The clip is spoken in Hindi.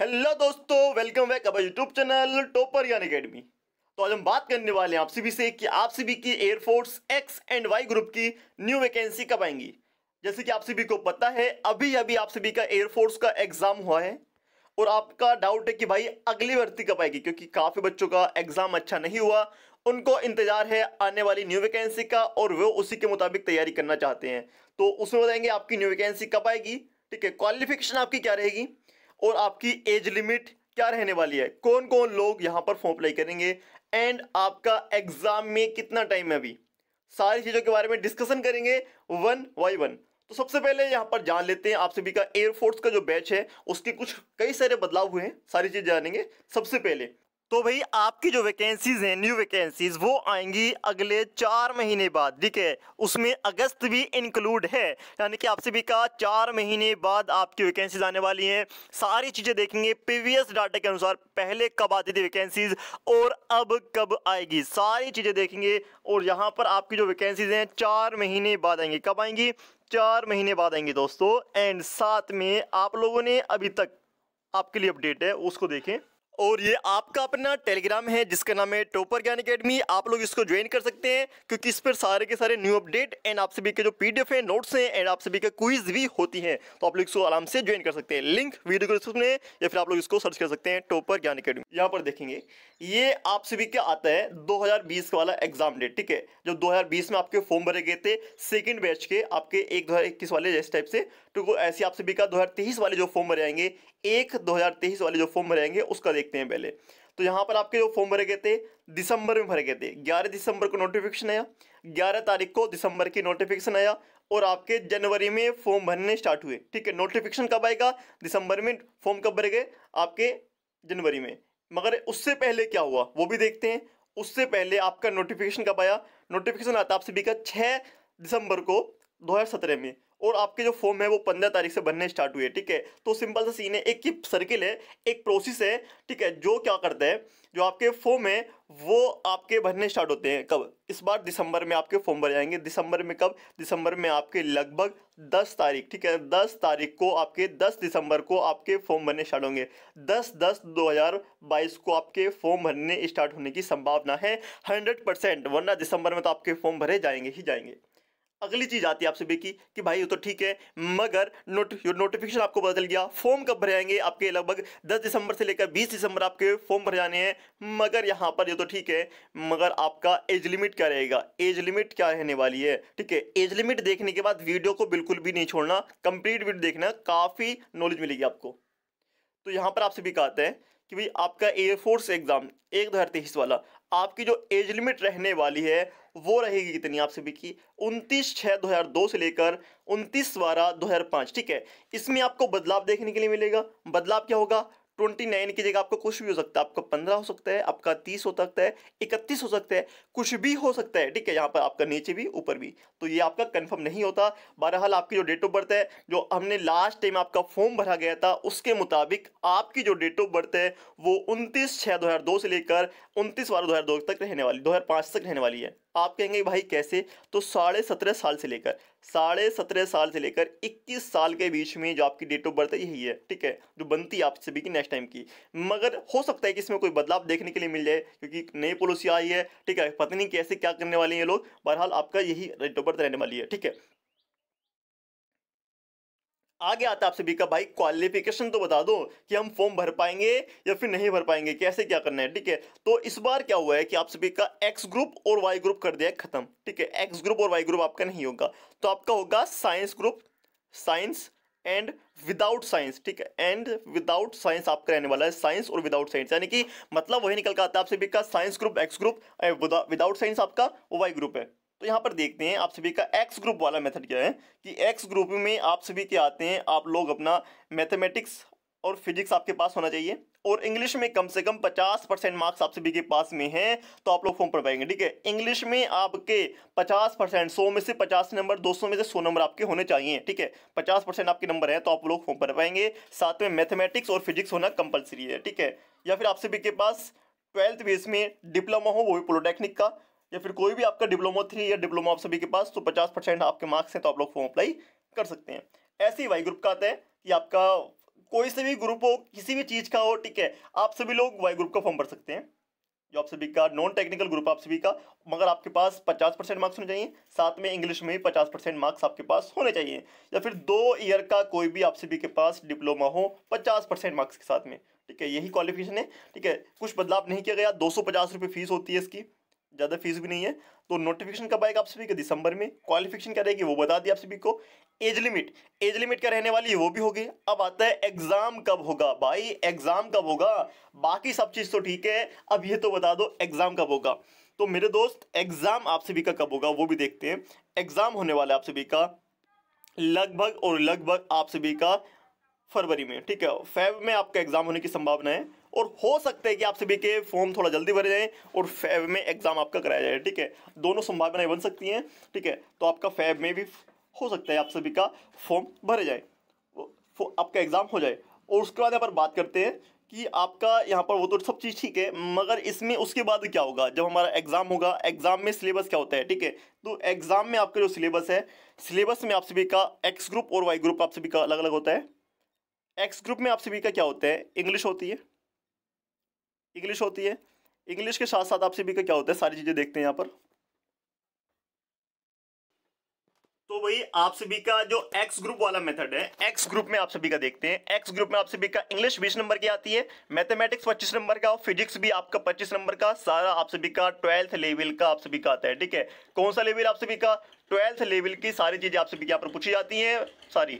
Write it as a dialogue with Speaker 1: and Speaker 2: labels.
Speaker 1: हेलो दोस्तों वेलकम बैक अब यूट्यूब चैनल टोपर यान अकेडमी तो आज हम बात करने वाले हैं आप सभी से कि आप सभी की Air Force X and Y group की न्यू वैकेंसी कब आएंगी जैसे कि आप सभी को पता है अभी अभी आप सभी का एयरफोर्स का एग्ज़ाम हुआ है और आपका डाउट है कि भाई अगली भर्ती कब आएगी क्योंकि काफ़ी बच्चों का एग्ज़ाम अच्छा नहीं हुआ उनको इंतजार है आने वाली न्यू वैकेंसी का और वो उसी के मुताबिक तैयारी करना चाहते हैं तो उसमें बताएंगे आपकी न्यू वैकेंसी कब आएगी ठीक है क्वालिफिकेशन आपकी क्या रहेगी और आपकी एज लिमिट क्या रहने वाली है कौन कौन लोग यहाँ पर फॉर्म अप्लाई करेंगे एंड आपका एग्ज़ाम में कितना टाइम है अभी सारी चीज़ों के बारे में डिस्कशन करेंगे वन बाई वन तो सबसे पहले यहाँ पर जान लेते हैं आप सभी का एयरफोर्स का जो बैच है उसके कुछ कई सारे बदलाव हुए हैं सारी चीज़ जानेंगे सबसे पहले तो भाई आपकी जो वैकेंसीज़ हैं न्यू वैकेंसीज़ वो आएंगी अगले चार महीने बाद ठीक है उसमें अगस्त भी इंक्लूड है यानी कि आपसे भी कहा चार महीने बाद आपकी वैकेंसीज आने वाली हैं सारी चीज़ें देखेंगे प्रीवियस डाटा के अनुसार पहले कब आती थी वैकेंसीज और अब कब आएगी सारी चीज़ें देखेंगे और यहाँ पर आपकी जो वैकेंसीज हैं चार महीने बाद आएंगी कब आएंगी चार महीने बाद आएंगी दोस्तों एंड साथ में आप लोगों ने अभी तक आपके लिए अपडेट है उसको देखें और ये आपका अपना टेलीग्राम है जिसका नाम है टोपर ज्ञान अकेडमी आप लोग इसको ज्वाइन कर सकते हैं क्योंकि इस पर सारे के सारे न्यू अपडेट एंड आप सभी के जो पीडीएफ है नोट्स हैं एंड आप सभी के क्विज भी होती हैं तो आप लोग इसको आराम से ज्वाइन कर सकते हैं लिंक वीडियो को डिस्क्रिप्शन में या फिर आप लोग इसको सर्च कर सकते हैं टोपर ज्ञान अकेडमी यहाँ पर देखेंगे ये आप सभी का आता है दो का वाला एग्जाम डेट ठीक है जो दो में आपके फॉर्म भरे गए थे सेकेंड बैच के आपके एक दो वाले जैसे टाइप से तो ऐसे आप सभी का दो वाले जो फॉर्म भरे आएंगे एक दो वाले जो फॉर्म भरे आएंगे उसका देखते हैं पहले तो यहाँ पर आपके जो फॉर्म भरे गए थे दिसंबर में भरे गए थे 11 दिसंबर को नोटिफिकेशन आया 11 तारीख को दिसंबर की नोटिफिकेशन आया और आपके जनवरी में फॉर्म भरने स्टार्ट हुए ठीक है नोटिफिकेशन कब आएगा दिसंबर में फॉर्म कब भरे गए आपके जनवरी में मगर उससे पहले क्या हुआ वो भी देखते हैं उससे पहले आपका नोटिफिकेशन कब आया नोटिफिकेशन आता आप सभी का छः दिसंबर को दो में और आपके जो फॉर्म है वो पंद्रह तारीख से बनने स्टार्ट हुए ठीक है तो सिंपल सा सीन है एक ही सर्किल है एक प्रोसेस है ठीक है जो क्या करते हैं जो आपके फॉर्म है वो आपके भरने स्टार्ट होते हैं कब इस बार दिसंबर में आपके फॉर्म भर जाएंगे दिसंबर में कब दिसंबर में आपके लगभग 10 तारीख ठीक है 10 तारीख को आपके 10 दिसंबर को आपके फॉर्म भरने स्टार्ट होंगे 10 10 2022 को आपके फॉर्म भरने स्टार्ट होने की संभावना है 100 परसेंट वरना दिसंबर में तो आपके फॉर्म भरे जाएंगे ही जाएंगे अगली चीज़ आती है आप सभी की कि भाई ये तो ठीक है मगर नोट नोटिफिकेशन आपको बदल गया फॉर्म कब भरे जाएंगे आपके लगभग 10 दिसंबर से लेकर 20 दिसंबर आपके फॉर्म भर जाने हैं मगर यहाँ पर ये तो ठीक है मगर आपका एज लिमिट क्या रहेगा एज लिमिट क्या रहने वाली है ठीक है एज लिमिट देखने के बाद वीडियो को बिल्कुल भी नहीं छोड़ना कंप्लीट वीडियो देखना काफ़ी नॉलेज मिलेगी आपको तो यहाँ पर आपसे भी कहते हैं कि भाई आपका एयरफोर्स एग्ज़ाम एक दो हज़ार तेईस वाला आपकी जो एज लिमिट रहने वाली है वो रहेगी कितनी आप सभी की उनतीस छः दो हज़ार दो से लेकर उनतीस बारह दो हज़ार पाँच ठीक है इसमें आपको बदलाव देखने के लिए मिलेगा बदलाव क्या होगा ट्वेंटी नाइन की जगह आपका कुछ भी हो सकता है आपका पंद्रह हो सकता है आपका तीस हो सकता है इकतीस हो सकता है कुछ भी हो सकता है ठीक है यहाँ पर आपका नीचे भी ऊपर भी तो ये आपका कन्फर्म नहीं होता बहरहाल आपकी जो डेट ऑफ बर्थ है जो हमने लास्ट टाइम आपका फॉर्म भरा गया था उसके मुताबिक आपकी जो डेट ऑफ बर्थ है वो उनतीस छः दो से लेकर उनतीस बारह दो तक रहने वाली दो तक रहने वाली है आप कहेंगे भाई कैसे तो साढ़े सत्रह साल से लेकर साढ़े सत्रह साल से लेकर इक्कीस साल के बीच में जो आपकी डेट ऑफ बर्थ है यही है ठीक है जो बनती है आप सभी की नेक्स्ट टाइम की मगर हो सकता है कि इसमें कोई बदलाव देखने के लिए मिल जाए क्योंकि नई पॉलिसी आई है ठीक है पता नहीं कैसे क्या करने वाले हैं ये लोग बहरहाल आपका यही डेट ऑफ बर्थ रहने वाली है ठीक है आगे आता आप सभी का भाई क्वालिफिकेशन तो बता दो कि हम फॉर्म भर पाएंगे या फिर नहीं भर पाएंगे कैसे क्या करना है ठीक है तो इस बार क्या हुआ है कि आप सभी का एक्स ग्रुप और वाई ग्रुप कर दिया खत्म ठीक है एक्स ग्रुप और वाई ग्रुप आपका नहीं होगा तो आपका होगा science group science and without science ठीक है एंड विदाउट साइंस आपका रहने वाला है साइंस और विदाउट साइंस यानी कि मतलब वही निकल कर आता है आप सभी का science group X group without science आपका वाई ग्रुप है तो यहाँ पर देखते हैं आप सभी का एक्स ग्रुप वाला मेथड क्या है कि एक्स ग्रुप में आप सभी के आते हैं आप लोग अपना मैथमेटिक्स और फिजिक्स आपके पास होना चाहिए और इंग्लिश में कम से कम 50 परसेंट मार्क्स आप सभी के पास में हैं तो आप लोग फॉर्म भर पाएंगे ठीक है इंग्लिश में आपके 50 परसेंट सौ में से 50 नंबर 200 में से 100 नंबर आपके होने चाहिए ठीक है 50 परसेंट आपके नंबर है तो आप लोग फॉर्म भर पाएंगे साथ में मैथमेटिक्स और फिजिक्स होना कंपलसरी है ठीक है या फिर आप सभी के पास ट्वेल्थ बेस में डिप्लोमा हो वो भी पॉलिटेक्निक का या फिर कोई भी आपका डिप्लोमा थ्री या डिप्लोमा आप सभी के पास तो पचास परसेंट आपके मार्क्स हैं तो आप लोग फॉर्म अप्लाई कर सकते हैं ऐसे ही वाई ग्रुप का आता है कि आपका कोई से भी ग्रुप हो किसी भी चीज़ का हो ठीक है आप सभी लोग वाई ग्रुप का फॉर्म भर सकते हैं जो आप सभी का नॉन टेक्निकल ग्रुप आप सभी का मगर आपके पास पचास परसेंट मार्क्स होने चाहिए साथ में इंग्लिश में भी पचास परसेंट मार्क्स आपके पास होने चाहिए या फिर दो ईयर का कोई भी आप सभी के पास डिप्लोमा हो पचास परसेंट मार्क्स के साथ में ठीक है यही क्वालिफिकेशन है ठीक है कुछ बदलाव नहीं किया गया दो सौ फीस होती है इसकी ज़्यादा फीस भी नहीं है तो नोटिफिकेशन कब आएगा आप सभी का दिसंबर में क्वालिफिकेशन क्या रहेगी वो बता दिया आप सभी को एज लिमिट एज लिमिट क्या रहने वाली है वो भी होगी अब आता है एग्जाम कब होगा भाई एग्जाम कब होगा बाकी सब चीज़ तो ठीक है अब ये तो बता दो एग्जाम कब होगा तो मेरे दोस्त एग्जाम आप सभी का कब होगा वो भी देखते हैं एग्जाम होने वाला आप सभी का लगभग और लगभग आप सभी का फरवरी में ठीक है फेब में आपका एग्जाम होने की संभावना है और हो सकता है कि आप सभी के फॉर्म थोड़ा जल्दी भरे जाएँ और फैब में एग्ज़ाम आपका कराया जाए ठीक है दोनों संभावनाएं बन सकती हैं ठीक है तो आपका फैब में भी हो सकता है आप सभी का फॉर्म भरे जाए आपका एग्ज़ाम हो जाए और उसके बाद यहाँ पर बात करते हैं कि आपका यहाँ पर वो तो सब चीज़ ठीक है मगर इसमें उसके बाद क्या होगा जब हमारा एग्ज़ाम होगा एग्ज़ाम में सिलेबस क्या होता है ठीक है तो एग्ज़ाम में आपका जो सिलेबस है सिलेबस में आप सभी का एक्स ग्रुप और वाई ग्रुप आप सभी का अलग अलग होता है एक्स ग्रुप में आप सभी का क्या होता है इंग्लिश होती है इंग्लिश होती है इंग्लिश के साथ साथ आप सभी का क्या होता है सारी चीज़ें देखते हैं यहाँ पर तो वही आप सभी का जो एक्स ग्रुप वाला मेथड है एक्स ग्रुप में आप सभी का देखते हैं एक्स ग्रुप में आप सभी का इंग्लिश 20 नंबर की आती है मैथमेटिक्स 25 नंबर का और फिजिक्स भी आपका 25 नंबर का सारा आप सभी का ट्वेल्थ लेवल का आप सभी का आता है ठीक है कौन सा लेवल आप सभी का ट्वेल्थ लेवल की सारी चीजें आप सभी यहाँ पर पूछी जाती है सारी